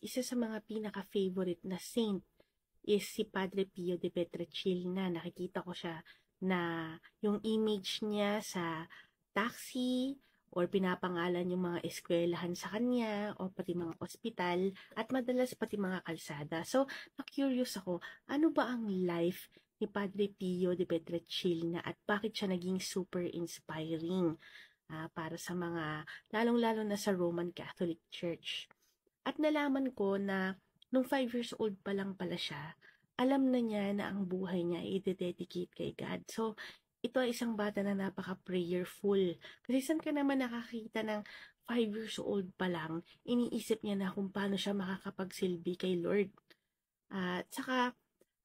isa sa mga pinaka-favorite na saint is si Padre Pio de Petrechil na nakikita ko siya na yung image niya sa taxi or pinapangalan yung mga eskwelahan sa kanya o pati mga ospital at madalas pati mga kalsada. So, na-curious ako, ano ba ang life ni Padre Pio de Petrechil na at bakit siya naging super inspiring uh, para sa mga lalong-lalo na sa Roman Catholic Church. At nalaman ko na nung 5 years old pa lang pala siya, alam na niya na ang buhay niya ay dedicate kay God. So, ito ay isang bata na napaka-prayerful. Kasi saan ka naman nakakita ng 5 years old pa lang, iniisip niya na kung paano siya makakapagsilbi kay Lord. At uh, saka,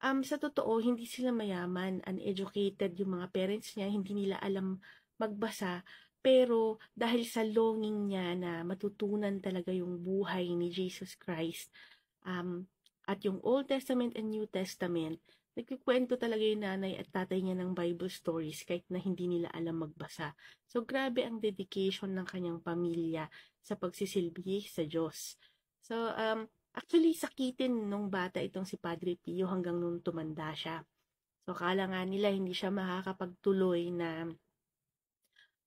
um, sa totoo, hindi sila mayaman, uneducated yung mga parents niya, hindi nila alam magbasa, pero dahil sa longing niya na matutunan talaga yung buhay ni Jesus Christ um, at yung Old Testament and New Testament, nagkikwento talaga yung nanay at tatay niya ng Bible stories kahit na hindi nila alam magbasa. So grabe ang dedication ng kanyang pamilya sa pagsisilbi sa Diyos. So um, actually sakitin nung bata itong si Padre Pio hanggang nung tumanda siya. So kala nga nila hindi siya makakapagtuloy na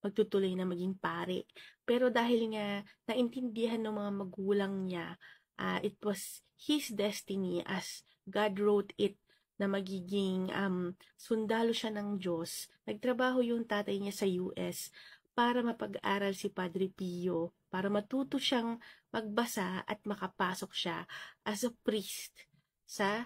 magtutuloy na maging pare. Pero dahil nga naintindihan ng mga magulang niya, uh, it was his destiny as God wrote it na magiging um, sundalo siya ng Diyos. Nagtrabaho yung tatay niya sa US para mapag-aral si Padre Pio, para matuto siyang magbasa at makapasok siya as a priest sa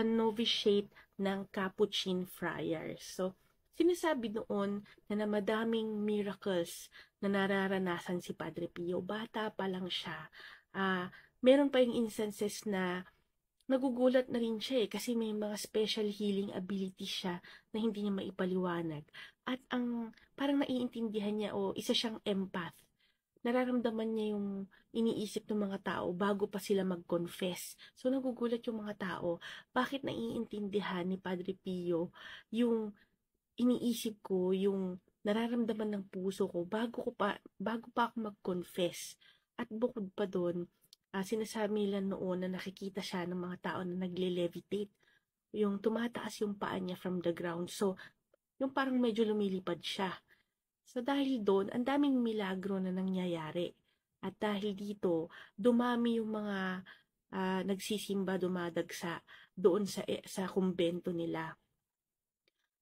novitiate ng Capuchin Friars. So, Sinasabi noon na na madaming miracles na nararanasan si Padre Pio. Bata pa lang siya. Uh, meron pa yung instances na nagugulat na rin siya eh, kasi may mga special healing ability siya na hindi niya maipaliwanag. At ang parang naiintindihan niya o oh, isa siyang empath. Nararamdaman niya yung iniisip ng mga tao bago pa sila mag-confess. So nagugulat yung mga tao, bakit naiintindihan ni Padre Pio yung iniisip ko yung nararamdaman ng puso ko bago ko pa bago pa ako mag-confess. At bukod pa doon, uh, ah, sinasabi nila noon na nakikita siya ng mga tao na nagle-levitate. Yung tumataas yung paa niya from the ground. So, yung parang medyo lumilipad siya. So dahil doon, ang daming milagro na nangyayari. At dahil dito, dumami yung mga uh, nagsisimba, dumadagsa doon sa, eh, sa kumbento nila.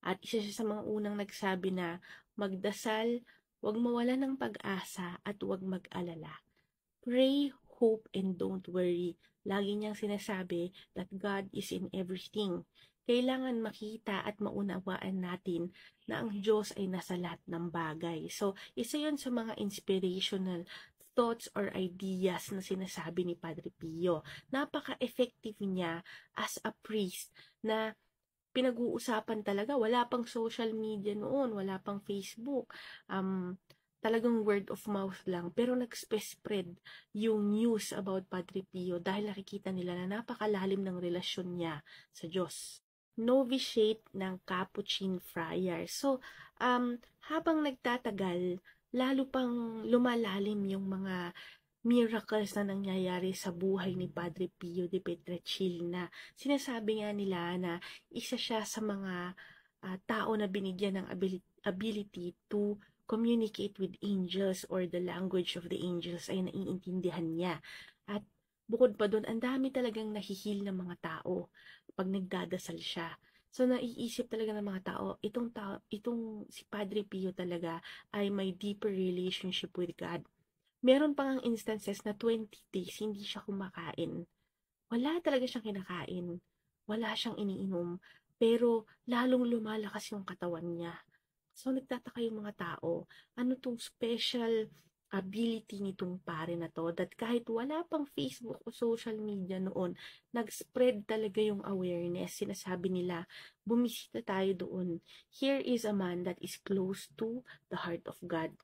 At isa siya sa mga unang nagsabi na magdasal, huwag mawala ng pag-asa at huwag mag-alala. Pray, hope, and don't worry. Lagi niyang sinasabi that God is in everything. Kailangan makita at maunawaan natin na ang Diyos ay nasa lahat ng bagay. So, isa yon sa mga inspirational thoughts or ideas na sinasabi ni Padre Pio. Napaka-effective niya as a priest na pinag-uusapan talaga. Wala pang social media noon, wala pang Facebook. Um, talagang word of mouth lang. Pero nag-spread yung news about Padre Pio dahil nakikita nila na napakalalim ng relasyon niya sa Diyos. Novitiate ng Capuchin Friar. So, um, habang nagtatagal, lalo pang lumalalim yung mga miracles na nangyayari sa buhay ni Padre Pio de Pietrelcina. Sinasabi nga nila na isa siya sa mga uh, tao na binigyan ng ability to communicate with angels or the language of the angels ay naiintindihan niya. At bukod pa doon, ang dami talagang nahihil ng mga tao pag nagdadasal siya. So naiisip talaga ng mga tao, itong tao, itong si Padre Pio talaga ay may deeper relationship with God meron pang ang instances na 20 days hindi siya kumakain. Wala talaga siyang kinakain. Wala siyang iniinom. Pero lalong lumalakas yung katawan niya. So nagtataka yung mga tao, ano tong special ability nitong pare na to that kahit wala pang Facebook o social media noon, nag-spread talaga yung awareness. Sinasabi nila, bumisita tayo doon. Here is a man that is close to the heart of God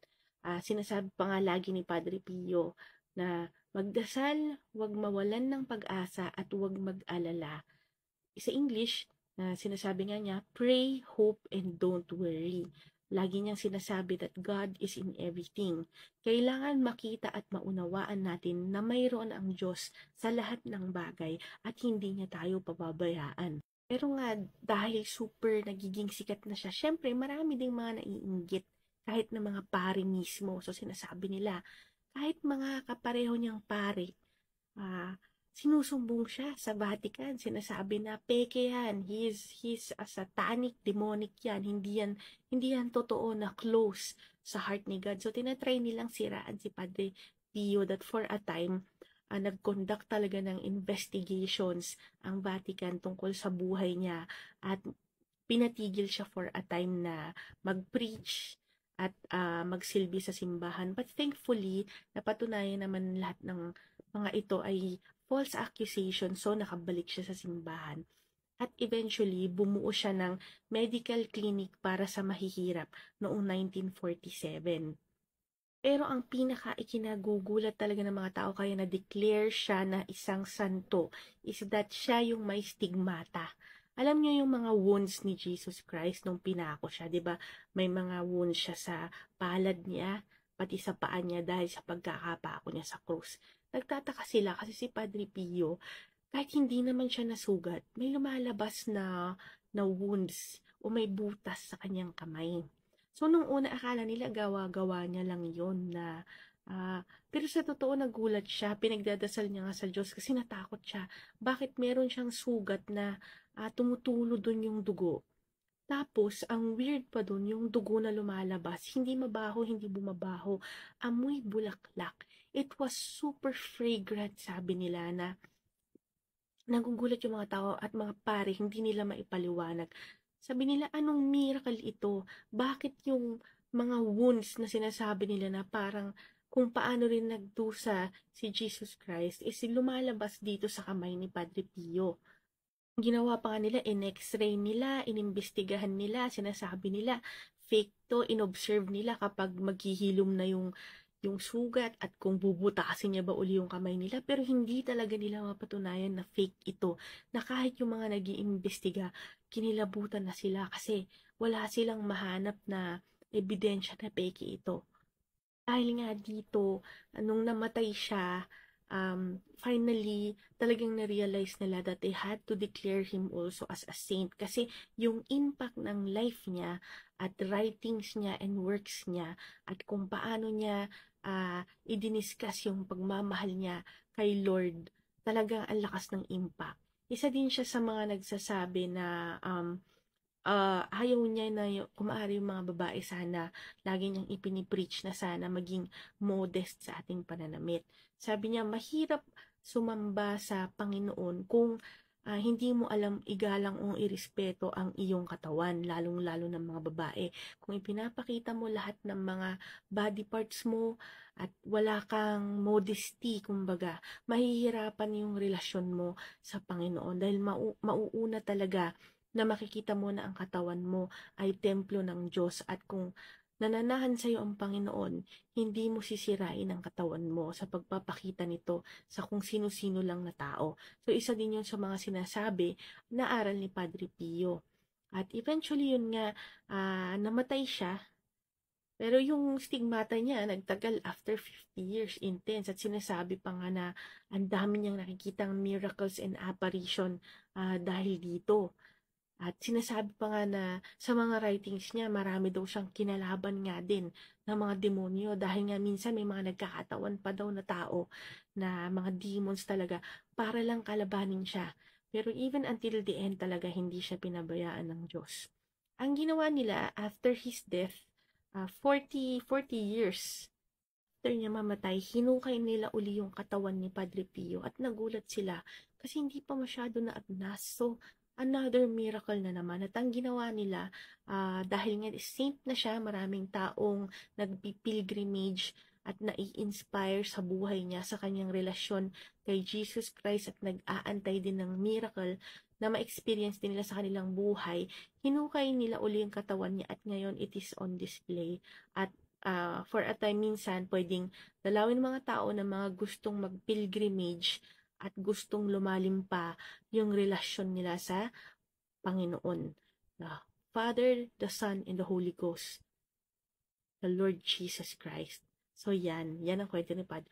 Uh, sinasabi pa nga lagi ni Padre Pio na magdasal, huwag mawalan ng pag-asa at huwag mag-alala. Sa English, na uh, sinasabi nga niya, pray, hope, and don't worry. Lagi niyang sinasabi that God is in everything. Kailangan makita at maunawaan natin na mayroon ang Diyos sa lahat ng bagay at hindi niya tayo pababayaan. Pero nga dahil super nagiging sikat na siya, syempre marami ding mga naiinggit kahit ng mga pare mismo. So sinasabi nila, kahit mga kapareho niyang pare, uh, sinusumbong siya sa Vatican. Sinasabi na peke yan, he's, he's a satanic, demonic yan. Hindi yan, hindi yan totoo na close sa heart ni God. So tinatry nilang siraan si Padre Pio that for a time, uh, nag-conduct talaga ng investigations ang Vatican tungkol sa buhay niya at pinatigil siya for a time na mag-preach at uh, magsilbi sa simbahan. But thankfully, napatunayan naman lahat ng mga ito ay false accusation so nakabalik siya sa simbahan. At eventually, bumuo siya ng medical clinic para sa mahihirap noong 1947. Pero ang pinaka ikinagugulat talaga ng mga tao kaya na-declare siya na isang santo is that siya yung may stigmata alam niyo yung mga wounds ni Jesus Christ nung pinako siya, 'di ba? May mga wounds siya sa palad niya, pati sa paa niya dahil sa pagkakapako niya sa cross. Nagtataka sila kasi si Padre Pio, kahit hindi naman siya nasugat, may lumalabas na na wounds o may butas sa kanyang kamay. So, nung una, akala nila gawa-gawa niya lang yon na Uh, pero sa totoo nagulat siya, pinagdadasal niya nga sa Diyos kasi natakot siya. Bakit meron siyang sugat na uh, tumutulo dun yung dugo. Tapos, ang weird pa dun, yung dugo na lumalabas, hindi mabaho, hindi bumabaho, amoy bulaklak. It was super fragrant, sabi nila na nagugulat yung mga tao at mga pare, hindi nila maipaliwanag. Sabi nila, anong miracle ito? Bakit yung mga wounds na sinasabi nila na parang kung paano rin nagdusa si Jesus Christ eh, is lumalabas dito sa kamay ni Padre Pio ginawa pa nga nila, in-x-ray nila, inimbestigahan nila, sinasabi nila, fake to, inobserve nila kapag maghihilom na yung yung sugat at kung bubutasin niya ba uli yung kamay nila pero hindi talaga nila mapatunayan na fake ito na kahit yung mga nag iimbestiga kinilabutan na sila kasi wala silang mahanap na ebidensya na fake ito dahil nga dito nung namatay siya um, finally, talagang na-realize nila that they had to declare him also as a saint kasi yung impact ng life niya at writings niya and works niya at kung paano niya uh, ah, idiniscuss yung pagmamahal niya kay Lord, talagang ang lakas ng impact. Isa din siya sa mga nagsasabi na um, uh, ayaw niya na yung, kumaari yung mga babae sana, lagi niyang ipinipreach na sana maging modest sa ating pananamit. Sabi niya, mahirap sumamba sa Panginoon kung uh, hindi mo alam igalang o irespeto ang iyong katawan, lalong-lalo ng mga babae. Kung ipinapakita mo lahat ng mga body parts mo at wala kang modesty, kumbaga, mahihirapan yung relasyon mo sa Panginoon dahil mau- mauuna talaga na makikita mo na ang katawan mo ay templo ng Diyos at kung nananahan sa iyo ang Panginoon, hindi mo sisirain ang katawan mo sa pagpapakita nito sa kung sino-sino lang na tao. So isa din yun sa mga sinasabi na aral ni Padre Pio. At eventually yun nga, uh, namatay siya. Pero yung stigmata niya, nagtagal after 50 years, intense. At sinasabi pa nga na ang dami niyang nakikitang miracles and apparition uh, dahil dito. At sinasabi pa nga na sa mga writings niya, marami daw siyang kinalaban nga din ng mga demonyo dahil nga minsan may mga nagkakatawan pa daw na tao na mga demons talaga para lang kalabanin siya. Pero even until the end talaga hindi siya pinabayaan ng Diyos. Ang ginawa nila after his death, uh, 40, 40 years after niya mamatay, hinukay nila uli yung katawan ni Padre Pio at nagulat sila kasi hindi pa masyado na agnas. So, another miracle na naman at ang ginawa nila uh, dahil nga saint na siya maraming taong nagpi-pilgrimage at nai-inspire sa buhay niya sa kanyang relasyon kay Jesus Christ at nag-aantay din ng miracle na ma-experience din nila sa kanilang buhay, hinukay nila uli ang katawan niya at ngayon it is on display. At uh, for a time minsan pwedeng dalawin mga tao na mga gustong mag-pilgrimage at gustong lumalim pa yung relasyon nila sa Panginoon. The Father, the Son, and the Holy Ghost. The Lord Jesus Christ. So yan, yan ang kwento ni Padre